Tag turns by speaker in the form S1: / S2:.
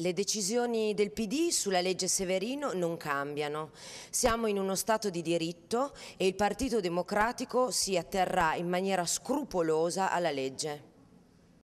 S1: Le decisioni del PD sulla legge Severino non cambiano. Siamo in uno Stato di diritto e il Partito Democratico si atterrà in maniera scrupolosa alla legge.